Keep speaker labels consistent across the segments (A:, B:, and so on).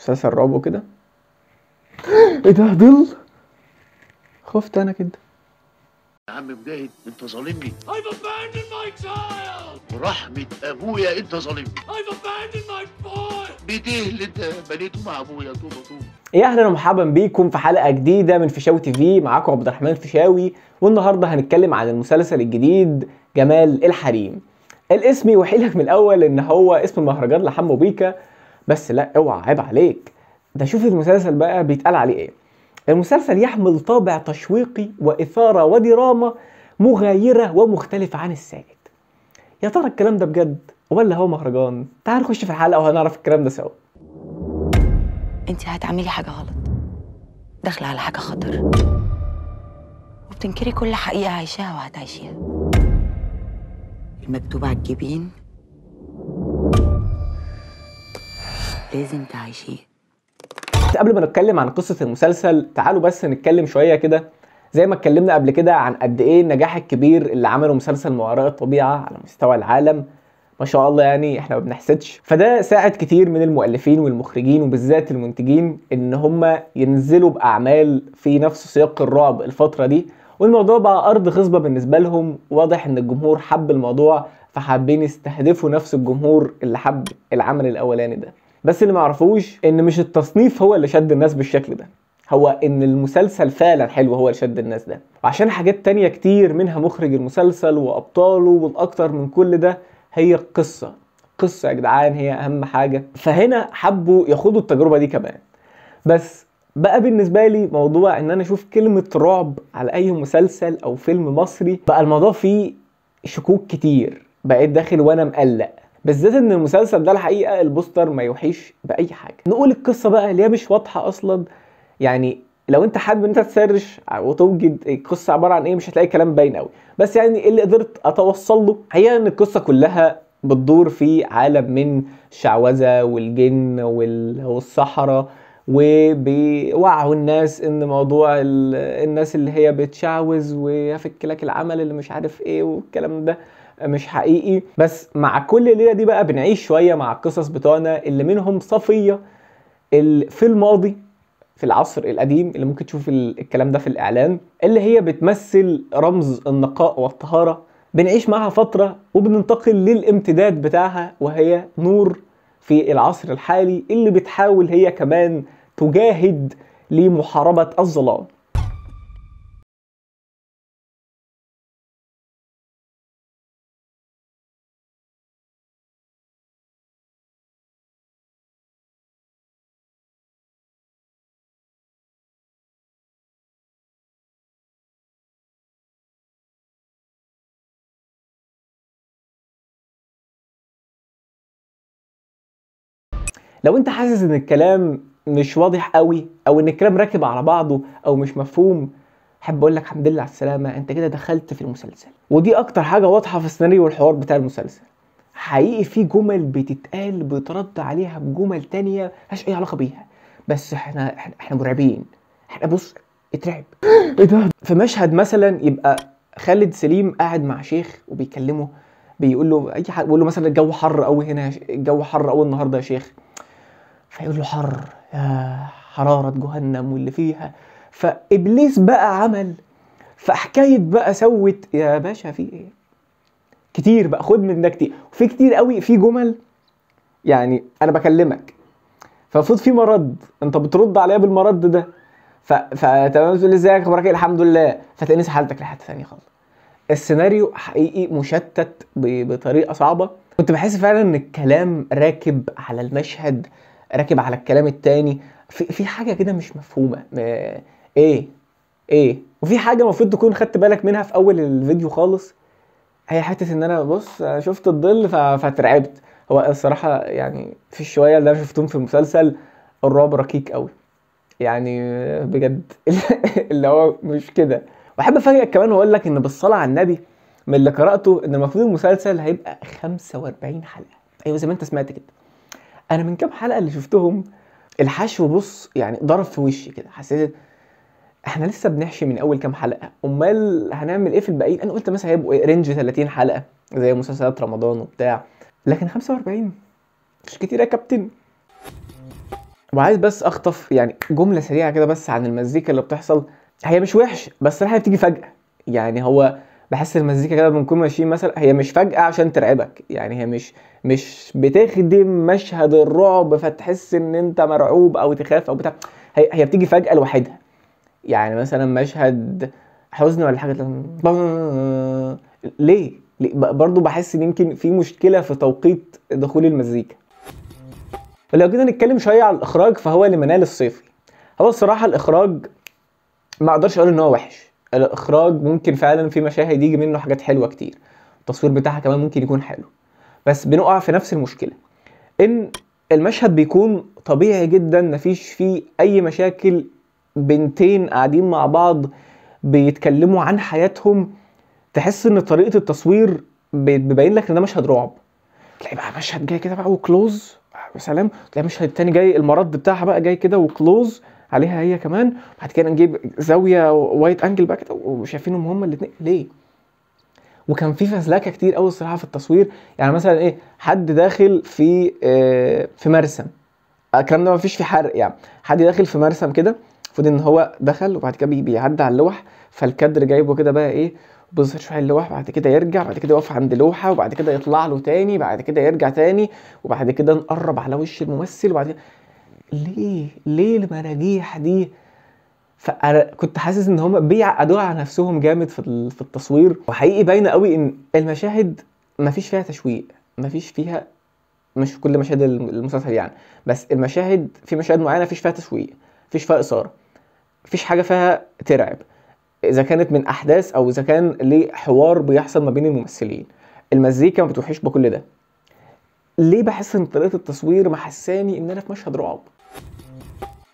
A: مسلسل رعب وكده ايه ده ضل خفت انا كده يا عم مجاهد انت ظالمني I've abandoned my child برحمة ابويا انت ظالمني I've abandoned my boy بايديه اللي انت بنيته مع ابويا طوبة طوبة يا ايه اهلا ومرحبا بيكم في حلقه جديده من فيشاوي تي في معاكم عبد الرحمن فيشاوي والنهارده هنتكلم عن المسلسل الجديد جمال الحريم الاسم يوحي لك من الاول ان هو اسم مهرجان لحمو بيكا بس لا اوعى عيب عليك ده شوف المسلسل بقى بيتقال عليه ايه المسلسل يحمل طابع تشويقي واثاره ودراما مغايره ومختلفه عن السائد يا ترى الكلام ده بجد ولا هو مهرجان تعال نخش في الحلقه وهنعرف الكلام ده سوا انت هتعملي حاجه غلط داخله على حاجه خطر وبتنكري كل حقيقه عايشاها وهتعيشيها المكتوب على الجبين لازم تعيشيه قبل ما نتكلم عن قصة المسلسل تعالوا بس نتكلم شوية كده زي ما اتكلمنا قبل كده عن قد ايه النجاح الكبير اللي عمله مسلسل ما وراء الطبيعة على مستوى العالم ما شاء الله يعني احنا ما بنحسدش فده ساعد كتير من المؤلفين والمخرجين وبالذات المنتجين ان هم ينزلوا باعمال في نفس سياق الرعب الفتره دي والموضوع بقى ارض خصبه بالنسبه لهم واضح ان الجمهور حب الموضوع فحابين يستهدفوا نفس الجمهور اللي حب العمل الاولاني ده بس اللي معرفوش ان مش التصنيف هو اللي شد الناس بالشكل ده هو ان المسلسل فعلا حلو هو اللي شد الناس ده وعشان حاجات تانية كتير منها مخرج المسلسل وابطاله والاكتر من كل ده هي القصة القصة يا جدعان هي اهم حاجة فهنا حبوا ياخدوا التجربة دي كمان بس بقى بالنسبة لي موضوع ان انا اشوف كلمة رعب على اي مسلسل او فيلم مصري بقى الموضوع فيه شكوك كتير بقيت داخل وانا مقلق بالذات ان المسلسل ده الحقيقه البوستر ما يوحيش باي حاجه نقول القصه بقى اللي هي مش واضحه اصلا يعني لو انت حابب ان انت تسرش وتوجد القصه عباره عن ايه مش هتلاقي كلام باين قوي بس يعني اللي قدرت اتوصل له هي ان القصه كلها بتدور في عالم من الشعوذه والجن والصحراء وبيوعوا الناس ان موضوع الناس اللي هي بتشعوذ ويفك لك العمل اللي مش عارف ايه والكلام ده مش حقيقي بس مع كل ليله دي بقى بنعيش شويه مع القصص بتوعنا اللي منهم صفيه اللي في الماضي في العصر القديم اللي ممكن تشوف الكلام ده في الاعلان اللي هي بتمثل رمز النقاء والطهاره بنعيش معها فتره وبننتقل للامتداد بتاعها وهي نور في العصر الحالي اللي بتحاول هي كمان تجاهد لمحاربه الظلام لو انت حاسس ان الكلام مش واضح قوي او ان الكلام راكب على بعضه او مش مفهوم حب اقول لك الحمد لله على السلامه انت كده دخلت في المسلسل ودي اكتر حاجه واضحه في السيناريو والحوار بتاع المسلسل حقيقي في جمل بتتقال بيترد عليها بجمل تانية ملهاش اي علاقه بيها بس احنا احنا, احنا مرعبين احنا بص اترعب ايه ده في مشهد مثلا يبقى خالد سليم قاعد مع شيخ وبيكلمه بيقول له اي حاجه بيقول له مثلا الجو حر قوي هنا الجو حر قوي النهارده يا شيخ فيقول له حر يا حرارة جهنم واللي فيها فإبليس بقى عمل فحكاية بقى سوت يا باشا في إيه كتير بقى خد من ده كتير وفي كتير قوي في جمل يعني أنا بكلمك فالمفروض في مرد انت بترد عليا بالمرد ده فتمام تقول لي ازيك اخبارك ايه الحمد لله فتلاقي حالتك لحته ثانيه خالص السيناريو حقيقي مشتت بطريقه صعبه كنت بحس فعلا ان الكلام راكب على المشهد راكب على الكلام التاني في, في حاجه كده مش مفهومه ايه ايه وفي حاجه المفروض تكون خدت بالك منها في اول الفيديو خالص هي حته ان انا بص شفت الظل فاترعبت هو الصراحه يعني في الشويه اللي انا شفتهم في المسلسل الرعب ركيك قوي يعني بجد اللي هو مش كده واحب افاجئك كمان واقول لك ان بالصلاه على النبي من اللي قراته ان المفروض المسلسل هيبقى 45 حلقه ايوه زي ما انت سمعت كده انا من كام حلقه اللي شفتهم الحشو بص يعني ضرب في وشي كده حسيت احنا لسه بنحشي من اول كام حلقه امال هنعمل ايه في الباقيين انا قلت مثلا هيبقوا إيه، رينج 30 حلقه زي مسلسلات رمضان وبتاع لكن 45 مش كتير يا كابتن وعايز بس اخطف يعني جمله سريعه كده بس عن المزيكا اللي بتحصل هي مش وحش بس الحاجه بتيجي فجاه يعني هو بحس المزيكا كده بنكون ماشيين مثلا هي مش فجأة عشان ترعبك يعني هي مش مش بتخدم مشهد الرعب فتحس ان انت مرعوب او تخاف او بتاع هي, هي بتيجي فجأة لوحدها يعني مثلا مشهد حزن ولا حاجة ليه؟ ليه؟ برضه بحس ان يمكن في مشكلة في توقيت دخول المزيكا لو جينا نتكلم شوية على الاخراج فهو لمنال الصيفي هو الصراحة الاخراج ما اقدرش اقول ان هو وحش الاخراج ممكن فعلا في مشاهد يجي منه حاجات حلوه كتير التصوير بتاعها كمان ممكن يكون حلو بس بنقع في نفس المشكله ان المشهد بيكون طبيعي جدا مفيش فيه اي مشاكل بنتين قاعدين مع بعض بيتكلموا عن حياتهم تحس ان طريقه التصوير بيبين لك ان ده مشهد رعب تلاقي بقى مشهد جاي كده بقى وكلوز سلام تلاقي المشهد التاني جاي المرد بتاعها بقى جاي كده وكلوز عليها هي كمان بعد كده نجيب زاويه وايت انجل بقى كده وشايفينهم هم الاثنين ليه وكان في فزلكه كتير قوي الصراحه في التصوير يعني مثلا ايه حد داخل في آه، في مرسم الكلام ده ما فيش فيه حرق يعني حد داخل في مرسم كده المفروض ان هو دخل وبعد كده بيعدي على اللوح فالكادر جايبه كده بقى ايه بيظهر شويه اللوح بعد كده يرجع بعد كده يقف عند لوحه وبعد كده يطلع له تاني بعد كده يرجع تاني وبعد كده نقرب على وش الممثل وبعد كده ليه ليه المراجيح دي فانا كنت حاسس ان هم بيعقدوا على نفسهم جامد في في التصوير وحقيقي باينه قوي ان المشاهد مفيش فيها تشويق مفيش فيها مش كل مشاهد المسلسل يعني بس المشاهد في مشاهد معينه مفيش فيها تشويق مفيش فيها اثاره مفيش حاجه فيها ترعب اذا كانت من احداث او اذا كان ليه حوار بيحصل ما بين الممثلين المزيكا ما بتوحيش بكل ده ليه بحس ان طريقه التصوير محساني ان انا في مشهد رعب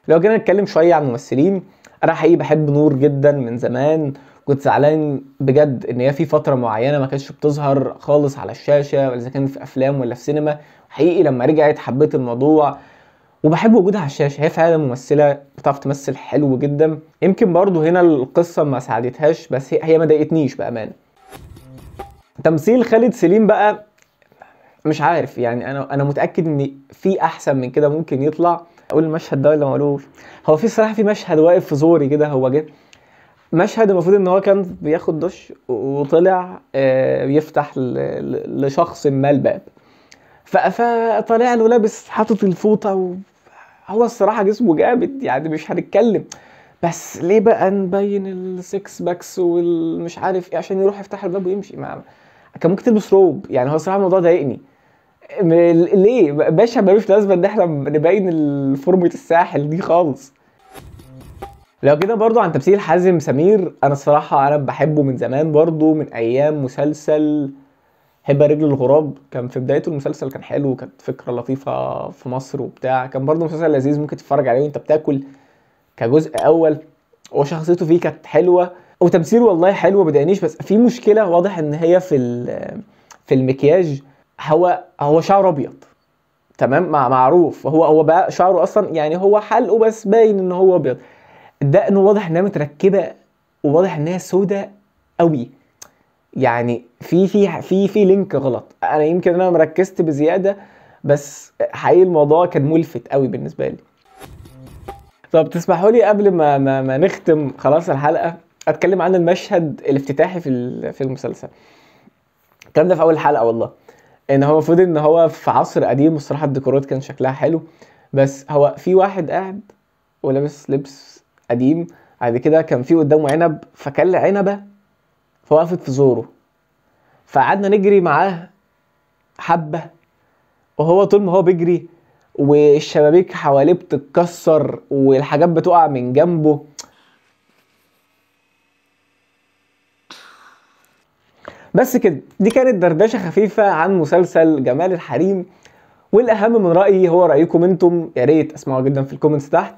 A: لو جينا نتكلم شويه عن الممثلين انا حقيقي بحب نور جدا من زمان كنت زعلان بجد ان هي في فتره معينه ما كانتش بتظهر خالص على الشاشه ولا اذا كان في افلام ولا في سينما حقيقي لما رجعت حبيت الموضوع وبحب وجودها على الشاشه هي فعلا ممثله بتعرف تمثل حلو جدا يمكن برضه هنا القصه ما ساعدتهاش بس هي ما ضايقتنيش بامانه تمثيل خالد سليم بقى مش عارف يعني انا انا متاكد ان في احسن من كده ممكن يطلع اقول المشهد ده ولا ما اقولوش هو في صراحه في مشهد واقف في زوري كده هو جه مشهد المفروض ان هو كان بياخد دش وطلع آه، يفتح لشخص ما الباب فطلع له لابس حاطط الفوطه هو الصراحه جسمه جامد يعني مش هنتكلم بس ليه بقى نبين السكس باكس والمش عارف ايه عشان يروح يفتح الباب ويمشي مع كان ممكن تلبس روب يعني هو الصراحه الموضوع ضايقني ليه باشا ملوش لازمه ان احنا نبين الفورمه الساحل دي خالص لو كده برضو عن تمثيل حازم سمير انا الصراحه انا بحبه من زمان برضو من ايام مسلسل هبه رجل الغراب كان في بدايته المسلسل كان حلو كانت فكره لطيفه في مصر وبتاع كان برضو مسلسل لذيذ ممكن تتفرج عليه وانت بتاكل كجزء اول وشخصيته فيه كانت حلوه وتمثيله والله حلو ما بس في مشكله واضح ان هي في في المكياج هو هو شعره ابيض تمام معروف هو هو بقى شعره اصلا يعني هو حلقه بس باين ان هو ابيض دقنه واضح انها متركبه وواضح انها سودة قوي يعني في في في في لينك غلط انا يمكن انا مركزت بزياده بس حقيقي الموضوع كان ملفت قوي بالنسبه لي طب تسمحوا لي قبل ما ما, ما نختم خلاص الحلقه اتكلم عن المشهد الافتتاحي في في المسلسل الكلام ده في اول حلقه والله ان هو المفروض ان هو في عصر قديم الصراحه الديكورات كان شكلها حلو بس هو في واحد قاعد ولابس لبس قديم بعد كده كان في قدامه عنب فكل عنبه فوقفت في زوره فقعدنا نجري معاه حبه وهو طول ما هو بيجري والشبابيك حواليه بتتكسر والحاجات بتقع من جنبه بس كده دي كانت دردشه خفيفه عن مسلسل جمال الحريم والاهم من رايي هو رايكم انتم يا ريت اسمعوا جدا في الكومنتس تحت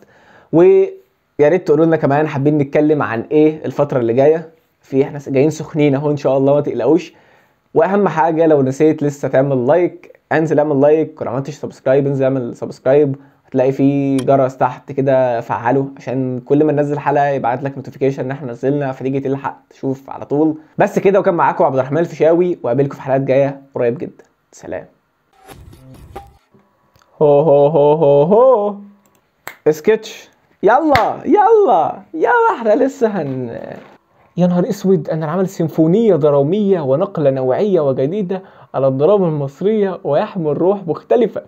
A: ويا ريت تقولوا لنا كمان حابين نتكلم عن ايه الفتره اللي جايه في احنا جايين سخنين اهو ان شاء الله ما تقلقوش واهم حاجه لو نسيت لسه تعمل لايك انزل اعمل لايك ولو ما عملتش سبسكرايب انزل اعمل سبسكرايب هتلاقي في جرس تحت كده فعله عشان كل ما ننزل حلقه يبعت لك نوتيفيكيشن ان احنا نزلنا فتيجي تلحق تشوف على طول بس كده وكان معاكم عبد الرحمن الفيشاوي وقابلكم في حلقات جايه قريب جدا سلام هو هو هو هو هو سكتش يلا يلا يلا احنا لسه هن يا نهار اسود انا عمل سيمفونيه دراميه ونقله نوعيه وجديده على الدراما المصريه ويحمل روح مختلفه